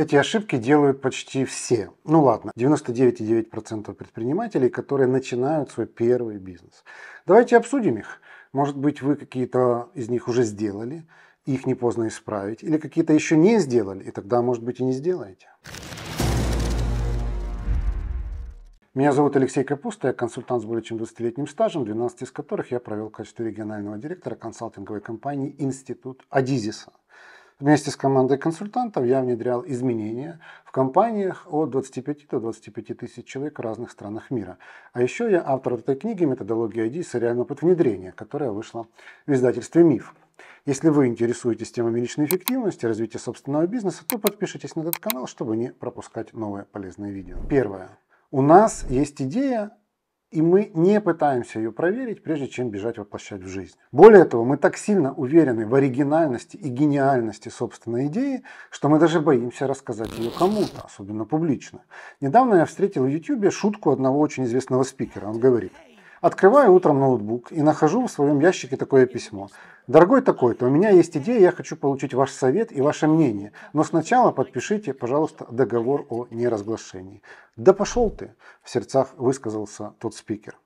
Эти ошибки делают почти все. Ну ладно, 99,9% предпринимателей, которые начинают свой первый бизнес. Давайте обсудим их. Может быть, вы какие-то из них уже сделали, их не поздно исправить, или какие-то еще не сделали, и тогда, может быть, и не сделаете. Меня зовут Алексей Капуста, я консультант с более чем 20-летним стажем, 12 из которых я провел в качестве регионального директора консалтинговой компании «Институт Адизиса». Вместе с командой консультантов я внедрял изменения в компаниях от 25 до 25 тысяч человек в разных странах мира. А еще я автор этой книги «Методология ID. Сериальный опыт внедрения», которая вышла в издательстве «Миф». Если вы интересуетесь темами личной эффективности, развития собственного бизнеса, то подпишитесь на этот канал, чтобы не пропускать новые полезные видео. Первое. У нас есть идея, и мы не пытаемся ее проверить, прежде чем бежать воплощать в жизнь. Более того, мы так сильно уверены в оригинальности и гениальности собственной идеи, что мы даже боимся рассказать ее кому-то, особенно публично. Недавно я встретил в YouTube шутку одного очень известного спикера. Он говорит – Открываю утром ноутбук и нахожу в своем ящике такое письмо. Дорогой такой-то, у меня есть идея, я хочу получить ваш совет и ваше мнение, но сначала подпишите, пожалуйста, договор о неразглашении. Да пошел ты, в сердцах высказался тот спикер.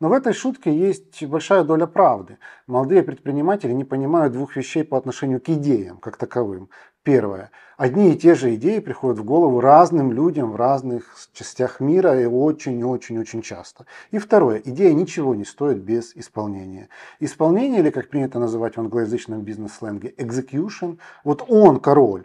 Но в этой шутке есть большая доля правды. Молодые предприниматели не понимают двух вещей по отношению к идеям как таковым. Первое. Одни и те же идеи приходят в голову разным людям в разных частях мира и очень-очень-очень часто. И второе. Идея ничего не стоит без исполнения. Исполнение, или как принято называть в англоязычном бизнес-сленге, execution, вот он король.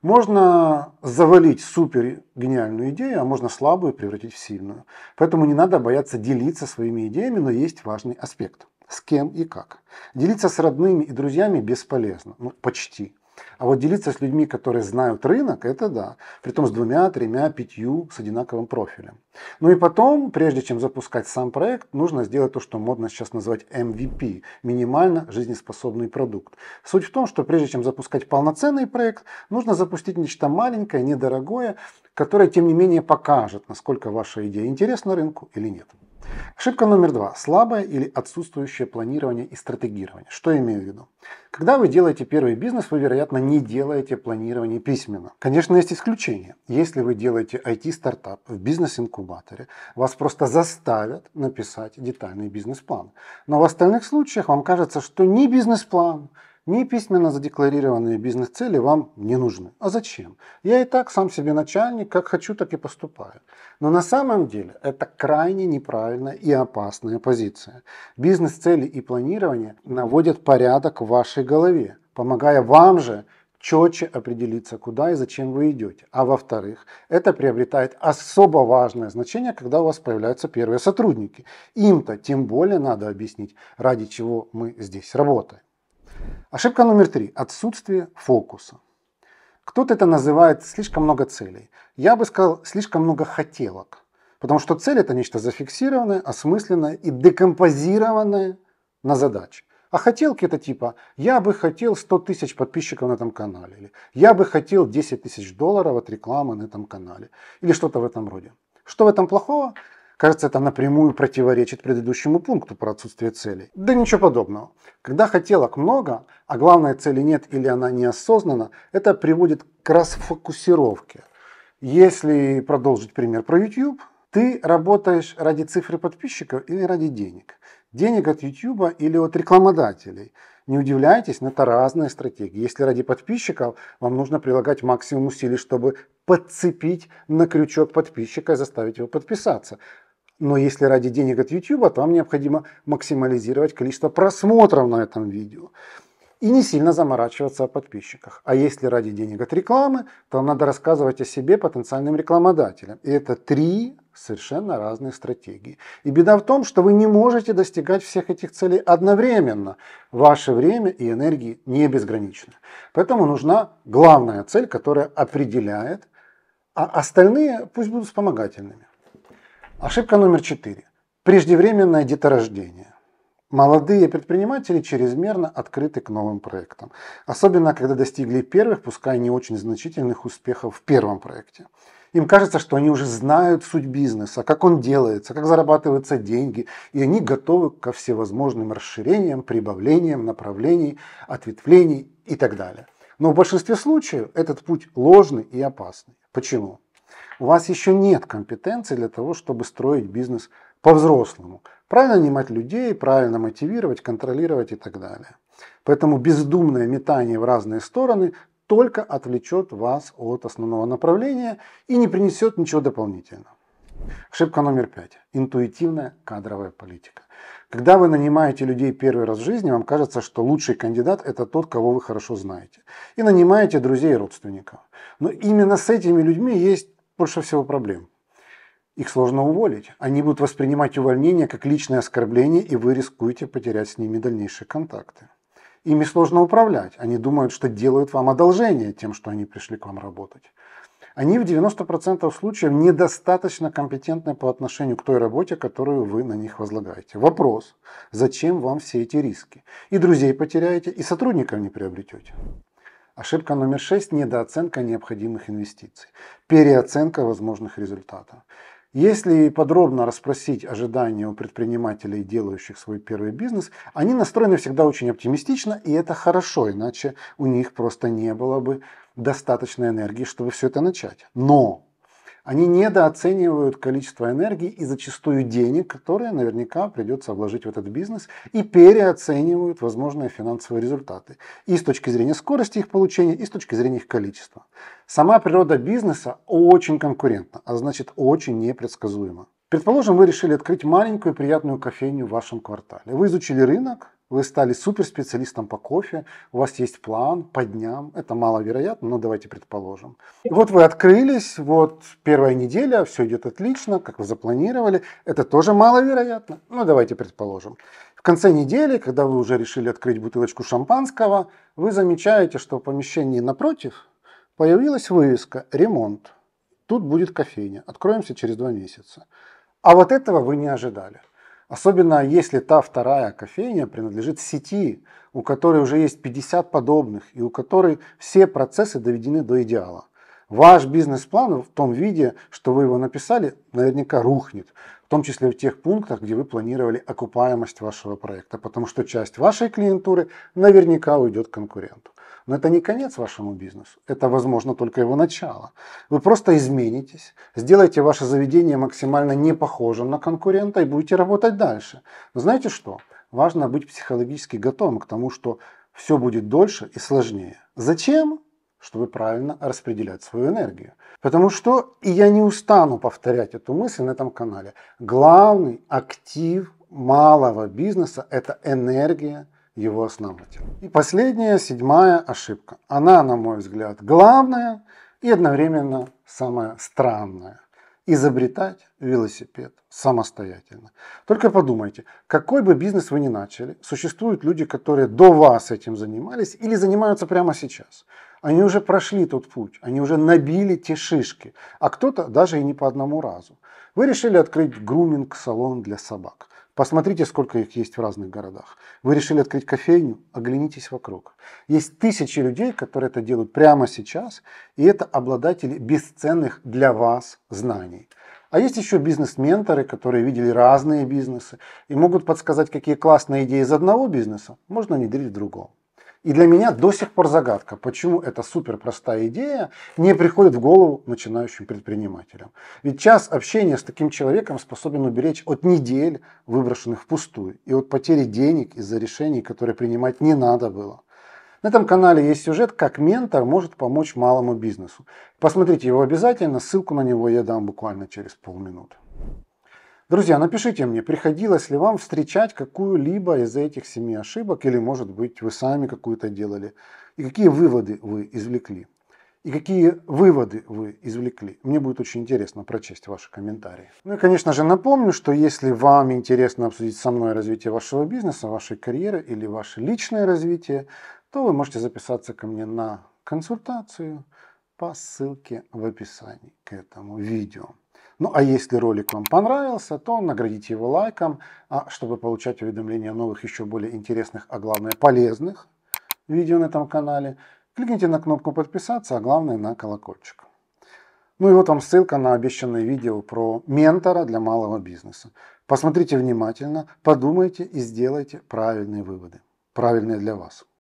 Можно завалить супер гениальную идею, а можно слабую превратить в сильную. Поэтому не надо бояться делиться своими идеями, но есть важный аспект. С кем и как. Делиться с родными и друзьями бесполезно. Ну, почти а вот делиться с людьми, которые знают рынок, это да. Притом с двумя, тремя, пятью, с одинаковым профилем. Ну и потом, прежде чем запускать сам проект, нужно сделать то, что модно сейчас называть MVP – минимально жизнеспособный продукт. Суть в том, что прежде чем запускать полноценный проект, нужно запустить нечто маленькое, недорогое, которое, тем не менее, покажет, насколько ваша идея интересна рынку или нет. Ошибка номер два. Слабое или отсутствующее планирование и стратегирование. Что я имею в виду? Когда вы делаете первый бизнес, вы, вероятно, не делаете планирование письменно. Конечно, есть исключения. Если вы делаете IT-стартап в бизнес-инкубаторе, вас просто заставят написать детальный бизнес-план. Но в остальных случаях вам кажется, что ни бизнес-план, письменно задекларированные бизнес-цели вам не нужны. А зачем? Я и так сам себе начальник, как хочу, так и поступаю. Но на самом деле это крайне неправильная и опасная позиция. Бизнес-цели и планирование наводят порядок в вашей голове, помогая вам же четче определиться, куда и зачем вы идете. А во-вторых, это приобретает особо важное значение, когда у вас появляются первые сотрудники. Им-то тем более надо объяснить, ради чего мы здесь работаем. Ошибка номер три – отсутствие фокуса. Кто-то это называет слишком много целей. Я бы сказал, слишком много хотелок. Потому что цель – это нечто зафиксированное, осмысленное и декомпозированное на задачи. А хотелки это типа, я бы хотел 100 тысяч подписчиков на этом канале, или я бы хотел 10 тысяч долларов от рекламы на этом канале, или что-то в этом роде. Что в этом плохого? Кажется, это напрямую противоречит предыдущему пункту про отсутствие целей. Да ничего подобного. Когда хотелок много, а главной цели нет или она неосознанна, это приводит к расфокусировке. Если продолжить пример про YouTube, ты работаешь ради цифры подписчиков или ради денег? Денег от YouTube или от рекламодателей? Не удивляйтесь, но это разные стратегии. Если ради подписчиков, вам нужно прилагать максимум усилий, чтобы подцепить на крючок подписчика и заставить его подписаться. Но если ради денег от YouTube, то вам необходимо максимализировать количество просмотров на этом видео и не сильно заморачиваться о подписчиках. А если ради денег от рекламы, то надо рассказывать о себе потенциальным рекламодателям. И это три совершенно разные стратегии. И беда в том, что вы не можете достигать всех этих целей одновременно. Ваше время и энергии не безграничны. Поэтому нужна главная цель, которая определяет, а остальные пусть будут вспомогательными. Ошибка номер четыре. Преждевременное деторождение. Молодые предприниматели чрезмерно открыты к новым проектам, особенно когда достигли первых, пускай не очень значительных успехов в первом проекте. Им кажется, что они уже знают суть бизнеса, как он делается, как зарабатываются деньги, и они готовы ко всевозможным расширениям, прибавлениям, направлений, ответвлений и так далее. Но в большинстве случаев этот путь ложный и опасный. Почему? у вас еще нет компетенции для того, чтобы строить бизнес по-взрослому. Правильно нанимать людей, правильно мотивировать, контролировать и так далее. Поэтому бездумное метание в разные стороны только отвлечет вас от основного направления и не принесет ничего дополнительного. Ошибка номер пять. Интуитивная кадровая политика. Когда вы нанимаете людей первый раз в жизни, вам кажется, что лучший кандидат – это тот, кого вы хорошо знаете. И нанимаете друзей и родственников. Но именно с этими людьми есть больше всего проблем. Их сложно уволить. Они будут воспринимать увольнение как личное оскорбление, и вы рискуете потерять с ними дальнейшие контакты. Ими сложно управлять. Они думают, что делают вам одолжение тем, что они пришли к вам работать. Они в 90% случаев недостаточно компетентны по отношению к той работе, которую вы на них возлагаете. Вопрос, зачем вам все эти риски? И друзей потеряете, и сотрудников не приобретете. Ошибка номер шесть – недооценка необходимых инвестиций, переоценка возможных результатов. Если подробно расспросить ожидания у предпринимателей, делающих свой первый бизнес, они настроены всегда очень оптимистично, и это хорошо, иначе у них просто не было бы достаточной энергии, чтобы все это начать. Но они недооценивают количество энергии и зачастую денег, которые наверняка придется вложить в этот бизнес, и переоценивают возможные финансовые результаты. И с точки зрения скорости их получения, и с точки зрения их количества. Сама природа бизнеса очень конкурентна, а значит очень непредсказуема. Предположим, вы решили открыть маленькую приятную кофейню в вашем квартале. Вы изучили рынок, вы стали суперспециалистом по кофе, у вас есть план по дням, это маловероятно, но давайте предположим. И вот вы открылись, вот первая неделя, все идет отлично, как вы запланировали, это тоже маловероятно, но давайте предположим. В конце недели, когда вы уже решили открыть бутылочку шампанского, вы замечаете, что в помещении напротив появилась вывеска «Ремонт». Тут будет кофейня, откроемся через два месяца. А вот этого вы не ожидали. Особенно если та вторая кофейня принадлежит сети, у которой уже есть 50 подобных и у которой все процессы доведены до идеала. Ваш бизнес-план в том виде, что вы его написали, наверняка рухнет, в том числе в тех пунктах, где вы планировали окупаемость вашего проекта, потому что часть вашей клиентуры наверняка уйдет конкуренту. Но это не конец вашему бизнесу, это, возможно, только его начало. Вы просто изменитесь, сделайте ваше заведение максимально не похожим на конкурента и будете работать дальше. Но знаете что? Важно быть психологически готовым к тому, что все будет дольше и сложнее. Зачем? чтобы правильно распределять свою энергию. Потому что, и я не устану повторять эту мысль на этом канале, главный актив малого бизнеса – это энергия его основателя. И последняя, седьмая ошибка. Она, на мой взгляд, главная и одновременно самая странная изобретать велосипед самостоятельно. Только подумайте, какой бы бизнес вы ни начали, существуют люди, которые до вас этим занимались или занимаются прямо сейчас. Они уже прошли тот путь, они уже набили те шишки, а кто-то даже и не по одному разу. Вы решили открыть груминг-салон для собак. Посмотрите, сколько их есть в разных городах. Вы решили открыть кофейню, оглянитесь вокруг. Есть тысячи людей, которые это делают прямо сейчас, и это обладатели бесценных для вас знаний. А есть еще бизнес-менторы, которые видели разные бизнесы и могут подсказать, какие классные идеи из одного бизнеса можно внедрить в другом. И для меня до сих пор загадка, почему эта супер простая идея не приходит в голову начинающим предпринимателям. Ведь час общения с таким человеком способен уберечь от недель, выброшенных впустую, и от потери денег из-за решений, которые принимать не надо было. На этом канале есть сюжет, как ментор может помочь малому бизнесу. Посмотрите его обязательно, ссылку на него я дам буквально через полминуты. Друзья, напишите мне, приходилось ли вам встречать какую-либо из этих семи ошибок, или, может быть, вы сами какую-то делали, и какие выводы вы извлекли. И какие выводы вы извлекли? Мне будет очень интересно прочесть ваши комментарии. Ну и, конечно же, напомню, что если вам интересно обсудить со мной развитие вашего бизнеса, вашей карьеры или ваше личное развитие, то вы можете записаться ко мне на консультацию по ссылке в описании к этому видео. Ну а если ролик вам понравился, то наградите его лайком, а чтобы получать уведомления о новых, еще более интересных, а главное полезных видео на этом канале. Кликните на кнопку подписаться, а главное на колокольчик. Ну и вот вам ссылка на обещанное видео про ментора для малого бизнеса. Посмотрите внимательно, подумайте и сделайте правильные выводы. Правильные для вас.